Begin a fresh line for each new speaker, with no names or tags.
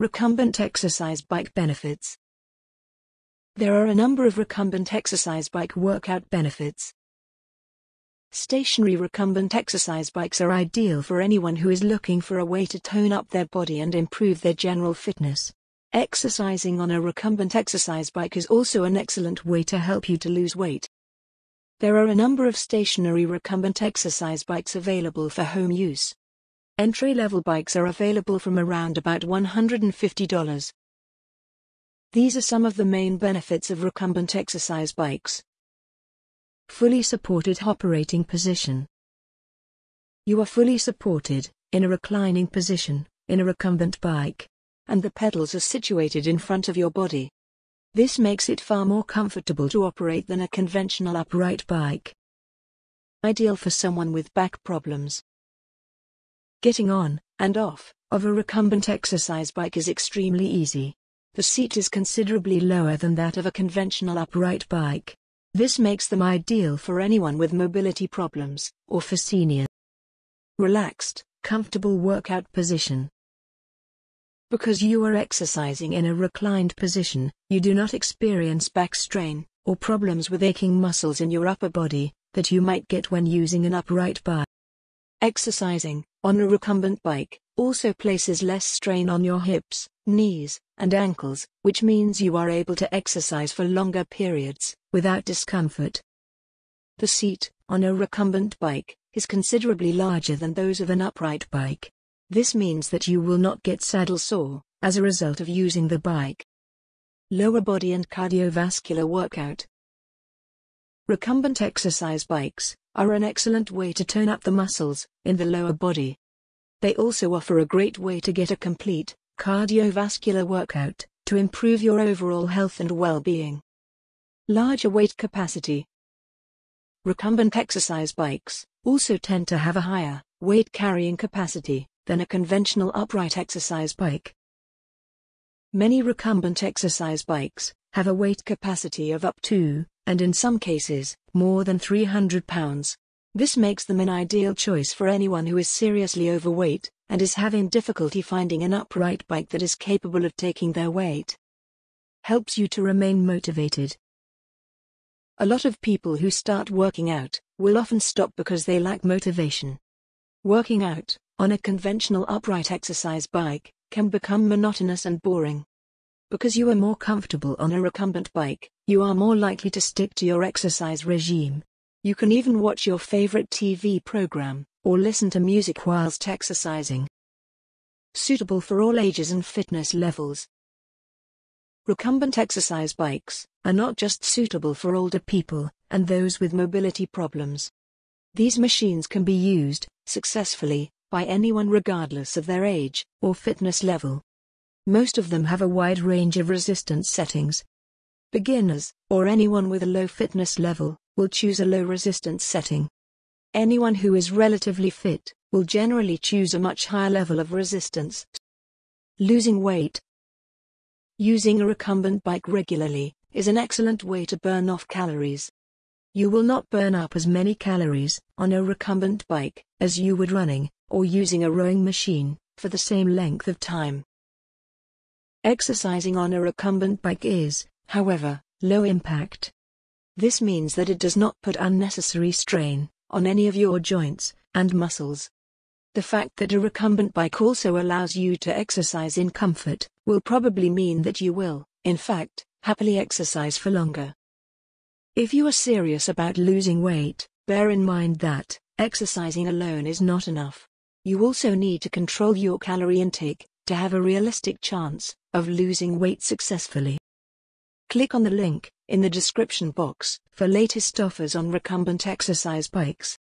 Recumbent exercise bike benefits. There are a number of recumbent exercise bike workout benefits. Stationary recumbent exercise bikes are ideal for anyone who is looking for a way to tone up their body and improve their general fitness. Exercising on a recumbent exercise bike is also an excellent way to help you to lose weight. There are a number of stationary recumbent exercise bikes available for home use. Entry-level bikes are available from around about $150. These are some of the main benefits of recumbent exercise bikes. Fully supported operating position. You are fully supported, in a reclining position, in a recumbent bike. And the pedals are situated in front of your body. This makes it far more comfortable to operate than a conventional upright bike. Ideal for someone with back problems. Getting on and off of a recumbent exercise bike is extremely easy. The seat is considerably lower than that of a conventional upright bike. This makes them ideal for anyone with mobility problems or for seniors. Relaxed, comfortable workout position. Because you are exercising in a reclined position, you do not experience back strain or problems with aching muscles in your upper body that you might get when using an upright bike. Exercising on a recumbent bike, also places less strain on your hips, knees, and ankles, which means you are able to exercise for longer periods, without discomfort. The seat, on a recumbent bike, is considerably larger than those of an upright bike. This means that you will not get saddle sore, as a result of using the bike. Lower body and cardiovascular workout. Recumbent exercise bikes, are an excellent way to tone up the muscles in the lower body. They also offer a great way to get a complete cardiovascular workout to improve your overall health and well-being. Larger weight capacity. Recumbent exercise bikes also tend to have a higher weight carrying capacity than a conventional upright exercise bike. Many recumbent exercise bikes have a weight capacity of up to, and in some cases, more than 300 pounds. This makes them an ideal choice for anyone who is seriously overweight and is having difficulty finding an upright bike that is capable of taking their weight. Helps you to remain motivated. A lot of people who start working out will often stop because they lack motivation. Working out on a conventional upright exercise bike can become monotonous and boring. Because you are more comfortable on a recumbent bike, you are more likely to stick to your exercise regime. You can even watch your favorite TV program, or listen to music whilst exercising. Suitable for all ages and fitness levels. Recumbent exercise bikes are not just suitable for older people and those with mobility problems. These machines can be used successfully by anyone regardless of their age or fitness level. Most of them have a wide range of resistance settings. Beginners, or anyone with a low fitness level, will choose a low resistance setting. Anyone who is relatively fit will generally choose a much higher level of resistance. Losing weight Using a recumbent bike regularly is an excellent way to burn off calories. You will not burn up as many calories on a recumbent bike as you would running or using a rowing machine for the same length of time. Exercising on a recumbent bike is, however, low impact. This means that it does not put unnecessary strain on any of your joints and muscles. The fact that a recumbent bike also allows you to exercise in comfort will probably mean that you will, in fact, happily exercise for longer. If you are serious about losing weight, bear in mind that exercising alone is not enough. You also need to control your calorie intake to have a realistic chance of losing weight successfully. Click on the link in the description box for latest offers on recumbent exercise bikes.